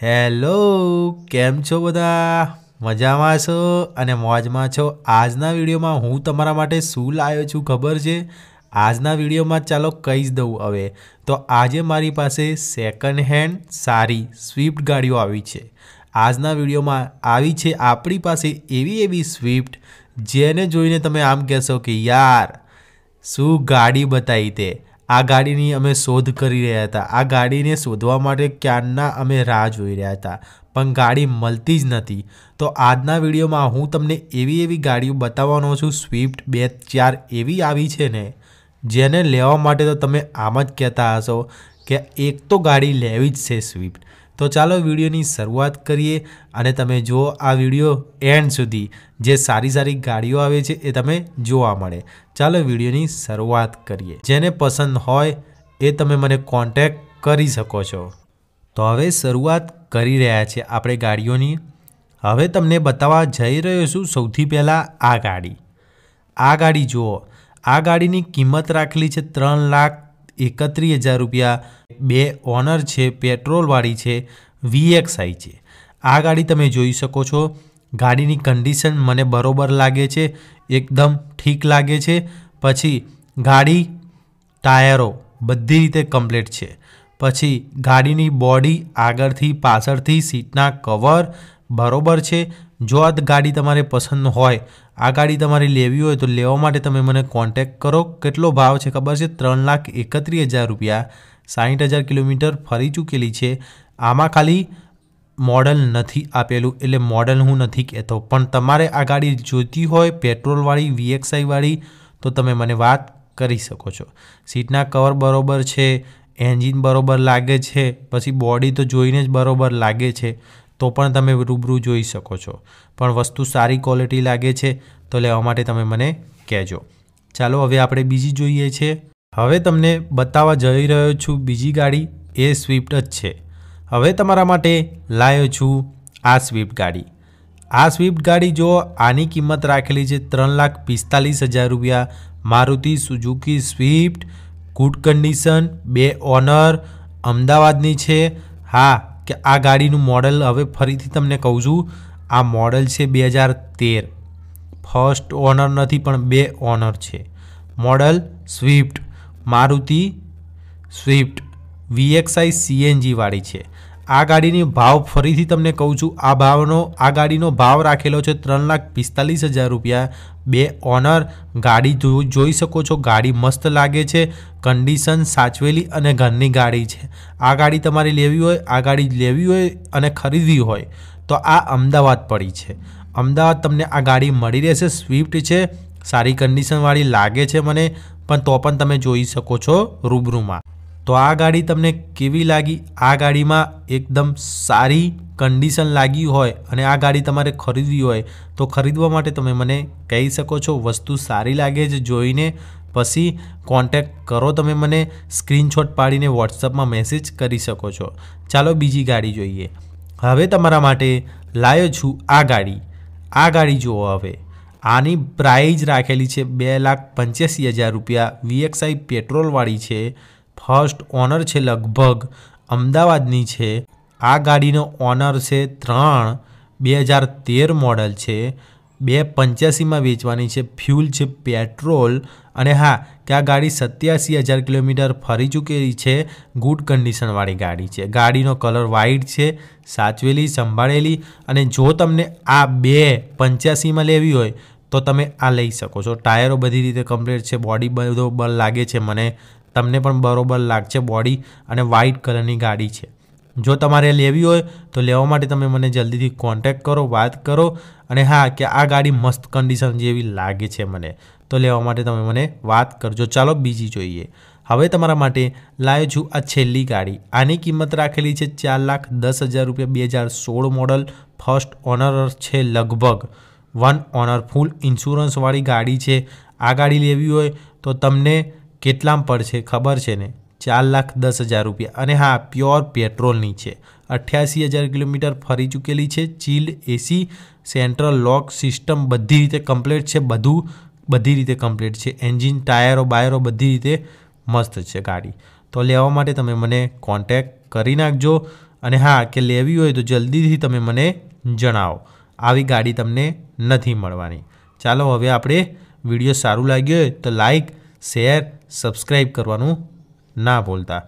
hello કેમ છો બધા મજામાં છો અને મોજમાં છો આજના વિડીયોમાં હું તમારા માટે શું લાવ્યો છું ખબર છે આજના વિડીયોમાં ચાલો કહી જ દઉં હવે તો આજે મારી પાસે સેકન્ડ હેન્ડ સારી સ્વિફ્ટ ગાડીઓ આવી છે આજના વિડીયોમાં આવી છે આપણી પાસે એવી એવી સ્વિફ્ટ જેને જોઈને તમે આમ કહેશો કે યાર શું ગાડી બતાવી તે આ ગાડીની અમે શોધ કરી રહ્યા હતા આ ગાડીને શોધવા માટે ક્યારના અમે રાહ જોઈ રહ્યા હતા પણ ગાડી મળતી જ નથી તો આજના વિડીયોમાં હું તમને એવી એવી ગાડીઓ બતાવવાનો છું સ્વિફ્ટ બે ચાર એવી આવી છે ને જેને લેવા માટે તો તમે આમ જ કહેતા હશો કે એક તો ગાડી લેવી જ છે સ્વિફ્ટ તો ચાલો વિડીયોની શરૂઆત કરીએ અને તમે જુઓ આ વિડીયો એન્ડ સુધી જે સારી સારી ગાડીઓ આવે છે એ તમે જોવા મળે ચાલો વિડીયોની શરૂઆત કરીએ જેને પસંદ હોય એ તમે મને કોન્ટેક કરી શકો છો તો હવે શરૂઆત કરી રહ્યા છે આપણે ગાડીઓની હવે તમને બતાવવા જઈ રહ્યો છું સૌથી પહેલાં આ ગાડી આ ગાડી જુઓ આ ગાડીની કિંમત રાખેલી છે ત્રણ લાખ એકત્રીસ હજાર રૂપિયા બે ઓનર છે પેટ્રોલવાળી છે વીએક્સઆઈ છે આ ગાડી તમે જોઈ શકો છો ગાડીની કન્ડિશન મને બરોબર લાગે છે એકદમ ઠીક લાગે છે પછી ગાડી ટાયરો બધી રીતે કમ્પ્લીટ છે પછી ગાડીની બોડી આગળથી પાછળથી સીટના કવર બરોબર છે જો આ ગાડી તમારે પસંદ હોય આ ગાડી તમારે લેવી હોય તો લેવા માટે તમે મને કોન્ટેક્ટ કરો કેટલો ભાવ છે ખબર છે ત્રણ લાખ એકત્રીસ હજાર રૂપિયા સાહીઠ હજાર કિલોમીટર ફરી ચૂકેલી છે આમાં ખાલી મોડલ નથી આપેલું એટલે મોડલ હું નથી કહેતો પણ તમારે આ ગાડી જોઈતી હોય પેટ્રોલવાળી વીએક્સઆઈવાળી તો તમે મને વાત કરી શકો છો સીટના કવર બરાબર છે એન્જિન બરોબર લાગે છે પછી બોડી તો જોઈને જ બરોબર લાગે છે તો પણ તમે રૂબરૂ જોઈ શકો છો પણ વસ્તુ સારી ક્વોલિટી લાગે છે તો લેવા માટે તમે મને કહેજો ચાલો હવે આપણે બીજી જોઈએ છે હવે તમને બતાવવા જઈ રહ્યો છું બીજી ગાડી એ સ્વિફ્ટ જ છે હવે તમારા માટે લાવ્યો છું આ સ્વિફ્ટ ગાડી આ સ્વિફ્ટ ગાડી જો આની કિંમત રાખેલી છે ત્રણ લાખ પિસ્તાલીસ હજાર રૂપિયા Maruti Suzuki Swift good condition બે ઓનર અમદાવાદની છે હા કે આ ગાડીનું મોડલ હવે ફરીથી તમને કહું છું આ મોડલ છે બે હજાર તેર ફર્સ્ટ ઓનર નથી પણ બે ઓનર છે model Swift Maruti Swift VXI સીએનજીવાળી છે આ ગાડીની ભાવ ફરીથી તમને કહું છું આ ભાવનો આ ગાડીનો ભાવ રાખેલો છે ત્રણ લાખ પિસ્તાલીસ હજાર રૂપિયા બે ઓનર ગાડી જોઈ શકો છો ગાડી મસ્ત લાગે છે કન્ડિશન સાચવેલી અને ઘરની ગાડી છે આ ગાડી તમારે લેવી હોય આ ગાડી લેવી હોય અને ખરીદવી હોય તો આ અમદાવાદ પડી છે અમદાવાદ તમને આ ગાડી મળી રહેશે સ્વિફ્ટ છે સારી કન્ડિશનવાળી લાગે છે મને પણ તો પણ તમે જોઈ શકો છો રૂબરૂમાં તો આ ગાડી તમને કેવી લાગી આ ગાડીમાં એકદમ સારી કન્ડિશન લાગી હોય અને આ ગાડી તમારે ખરીદવી હોય તો ખરીદવા માટે તમે મને કહી શકો છો વસ્તુ સારી લાગે છે જોઈને પછી કોન્ટેક્ટ કરો તમે મને સ્ક્રીનશોટ પાડીને વોટ્સઅપમાં મેસેજ કરી શકો છો ચાલો બીજી ગાડી જોઈએ હવે તમારા માટે લાયો છું આ ગાડી આ ગાડી જુઓ હવે આની પ્રાઇઝ રાખેલી છે બે લાખ પંચ્યાસી હજાર રૂપિયા વીએક્સઆઈ પેટ્રોલવાળી છે ફર્સ્ટ ઓનર છે લગભગ અમદાવાદની છે આ ગાડીનો ઓનર છે ત્રણ બે હજાર તેર મોડલ છે બે પંચ્યાસીમાં વેચવાની છે ફ્યુલ છે પેટ્રોલ અને હા કે આ ગાડી સત્યાસી હજાર કિલોમીટર ફરી ચૂકેલી છે ગુડ કન્ડિશનવાળી ગાડી છે ગાડીનો કલર વ્હાઇટ છે સાચવેલી સંભાળેલી અને જો તમને આ બે પંચ્યાસીમાં લેવી હોય તો તમે આ લઈ શકો છો ટાયરો બધી રીતે કમ્પ્લીટ છે બોડી બધો બળ લાગે છે મને તમને પણ બરોબર લાગશે બોડી અને વ્હાઇટ કલરની ગાડી છે જો તમારે લેવી હોય તો લેવા માટે તમે મને જલ્દીથી કોન્ટેક્ટ કરો વાત કરો અને હા કે આ ગાડી મસ્ત કન્ડિશન જેવી લાગે છે મને તો લેવા માટે તમે મને વાત કરજો ચાલો બીજી જોઈએ હવે તમારા માટે લાવ્યો છું આ છેલ્લી ગાડી આની કિંમત રાખેલી છે ચાર લાખ દસ હજાર રૂપિયા બે હજાર સોળ મોડલ ફર્સ્ટ ઓનર છે લગભગ વન ઓનર ફૂલ ઇન્સ્યોરન્સવાળી ગાડી છે આ ગાડી લેવી હોય તો તમને કેટલામાં પડશે ખબર છે ને ચાર લાખ દસ હજાર રૂપિયા અને હા પ્યોર પેટ્રોલની છે અઠ્યાસી હજાર કિલોમીટર ફરી ચૂકેલી છે chilled AC central lock system બધી રીતે કમ્પ્લીટ છે બધું બધી રીતે કમ્પ્લીટ છે એન્જિન ટાયરો બાયરો બધી રીતે મસ્ત છે ગાડી તો લેવા માટે તમે મને કોન્ટેક કરી નાખજો અને હા કે લેવી હોય તો જલ્દીથી તમે મને જણાવો આવી ગાડી તમને નથી મળવાની ચાલો હવે આપણે વિડીયો સારું લાગ્યો હોય તો લાઈક શેર સબસ્ક્રાઈબ કરવાનું ના ભૂલતા